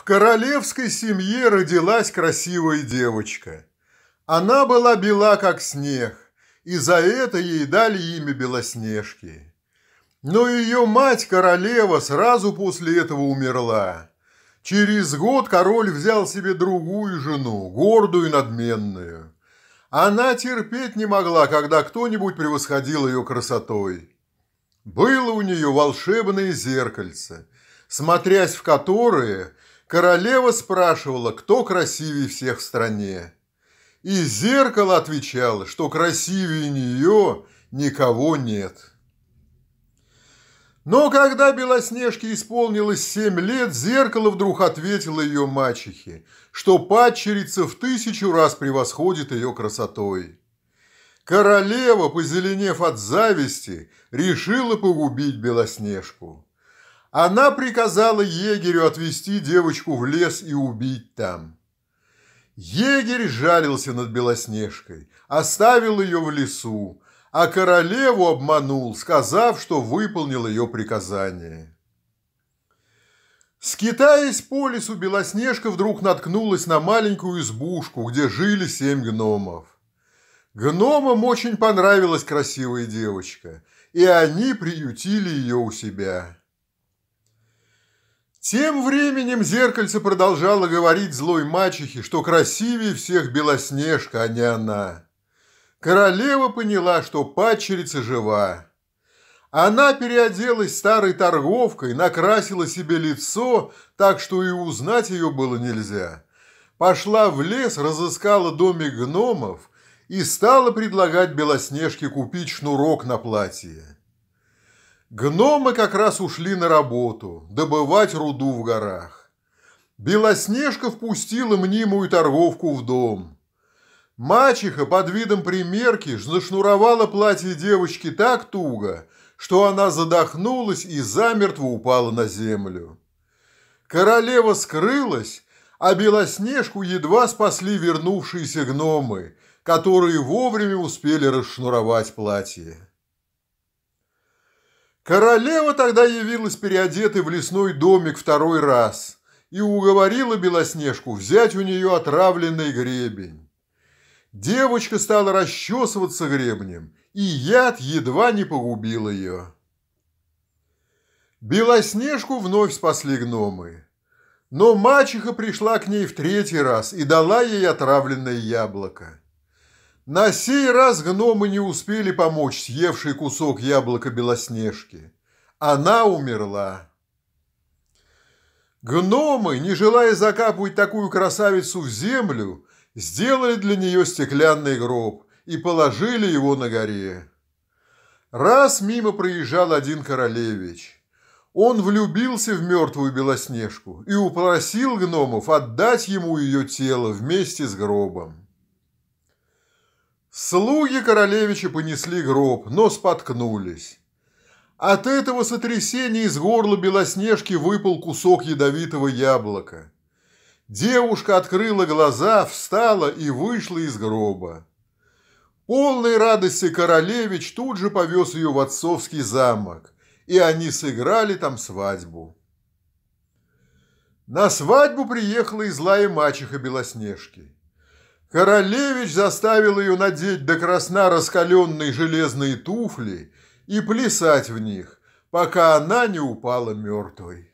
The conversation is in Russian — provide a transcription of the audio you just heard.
В королевской семье родилась красивая девочка. Она была бела, как снег, и за это ей дали имя Белоснежки. Но ее мать-королева сразу после этого умерла. Через год король взял себе другую жену, гордую и надменную. Она терпеть не могла, когда кто-нибудь превосходил ее красотой. Было у нее волшебное зеркальце, смотрясь в которое – Королева спрашивала, кто красивее всех в стране. И зеркало отвечало, что красивее нее никого нет. Но когда Белоснежке исполнилось семь лет, зеркало вдруг ответило ее мачехе, что падчерица в тысячу раз превосходит ее красотой. Королева, позеленев от зависти, решила погубить Белоснежку она приказала егерю отвезти девочку в лес и убить там. Егерь жалился над Белоснежкой, оставил ее в лесу, а королеву обманул, сказав, что выполнил ее приказание. Скитаясь по лесу, Белоснежка вдруг наткнулась на маленькую избушку, где жили семь гномов. Гномам очень понравилась красивая девочка, и они приютили ее у себя. Тем временем зеркальце продолжало говорить злой мачехе, что красивее всех Белоснежка, а не она. Королева поняла, что падчерица жива. Она переоделась старой торговкой, накрасила себе лицо, так что и узнать ее было нельзя. Пошла в лес, разыскала домик гномов и стала предлагать Белоснежке купить шнурок на платье. Гномы как раз ушли на работу, добывать руду в горах. Белоснежка впустила мнимую торговку в дом. Мачеха под видом примерки зашнуровала платье девочки так туго, что она задохнулась и замертво упала на землю. Королева скрылась, а Белоснежку едва спасли вернувшиеся гномы, которые вовремя успели расшнуровать платье. Королева тогда явилась переодетой в лесной домик второй раз и уговорила Белоснежку взять у нее отравленный гребень. Девочка стала расчесываться гребнем, и яд едва не погубил ее. Белоснежку вновь спасли гномы. Но мачеха пришла к ней в третий раз и дала ей отравленное яблоко. На сей раз гномы не успели помочь съевший кусок яблока Белоснежки. Она умерла. Гномы, не желая закапывать такую красавицу в землю, сделали для нее стеклянный гроб и положили его на горе. Раз мимо проезжал один королевич. Он влюбился в мертвую Белоснежку и упросил гномов отдать ему ее тело вместе с гробом. Слуги королевича понесли гроб, но споткнулись. От этого сотрясения из горла Белоснежки выпал кусок ядовитого яблока. Девушка открыла глаза, встала и вышла из гроба. Полной радости королевич тут же повез ее в отцовский замок, и они сыграли там свадьбу. На свадьбу приехала и злая мачеха Белоснежки. Королевич заставил ее надеть до красна раскаленные железные туфли и плясать в них, пока она не упала мертвой.